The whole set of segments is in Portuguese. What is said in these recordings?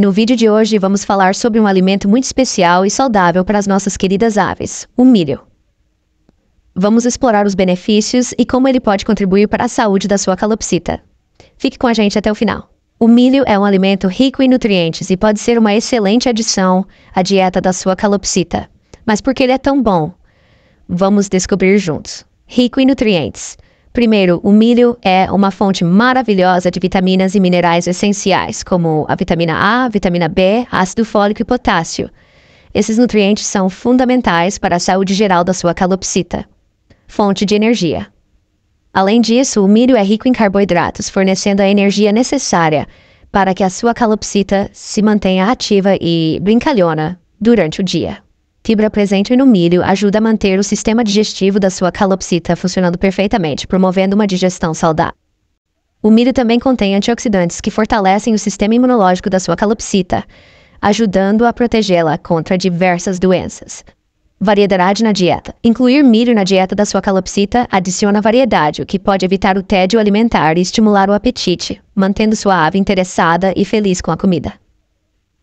No vídeo de hoje vamos falar sobre um alimento muito especial e saudável para as nossas queridas aves, o milho. Vamos explorar os benefícios e como ele pode contribuir para a saúde da sua calopsita. Fique com a gente até o final. O milho é um alimento rico em nutrientes e pode ser uma excelente adição à dieta da sua calopsita. Mas por que ele é tão bom? Vamos descobrir juntos. Rico em nutrientes. Primeiro, o milho é uma fonte maravilhosa de vitaminas e minerais essenciais, como a vitamina A, vitamina B, ácido fólico e potássio. Esses nutrientes são fundamentais para a saúde geral da sua calopsita. Fonte de energia. Além disso, o milho é rico em carboidratos, fornecendo a energia necessária para que a sua calopsita se mantenha ativa e brincalhona durante o dia fibra presente no milho ajuda a manter o sistema digestivo da sua calopsita funcionando perfeitamente, promovendo uma digestão saudável. O milho também contém antioxidantes que fortalecem o sistema imunológico da sua calopsita, ajudando a protegê-la contra diversas doenças. Variedade na dieta. Incluir milho na dieta da sua calopsita adiciona variedade, o que pode evitar o tédio alimentar e estimular o apetite, mantendo sua ave interessada e feliz com a comida.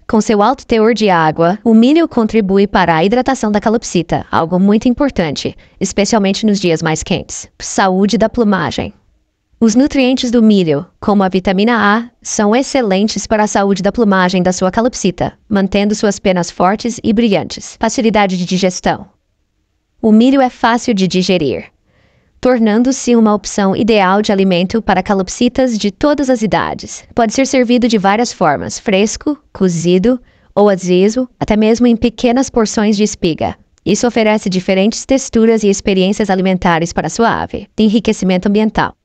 Com seu alto teor de água, o milho contribui para a hidratação da calopsita, algo muito importante, especialmente nos dias mais quentes. Saúde da plumagem. Os nutrientes do milho, como a vitamina A, são excelentes para a saúde da plumagem da sua calopsita, mantendo suas penas fortes e brilhantes. Facilidade de digestão. O milho é fácil de digerir, tornando-se uma opção ideal de alimento para calopsitas de todas as idades. Pode ser servido de várias formas: fresco, cozido ou às até mesmo em pequenas porções de espiga. Isso oferece diferentes texturas e experiências alimentares para sua ave. Enriquecimento ambiental.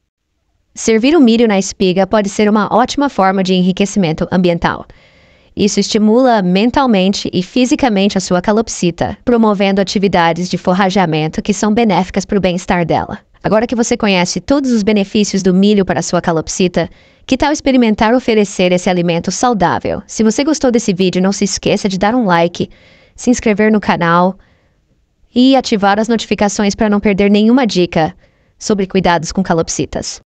Servir o milho na espiga pode ser uma ótima forma de enriquecimento ambiental. Isso estimula mentalmente e fisicamente a sua calopsita, promovendo atividades de forrageamento que são benéficas para o bem-estar dela. Agora que você conhece todos os benefícios do milho para sua calopsita, que tal experimentar oferecer esse alimento saudável? Se você gostou desse vídeo, não se esqueça de dar um like, se inscrever no canal e ativar as notificações para não perder nenhuma dica sobre cuidados com calopsitas.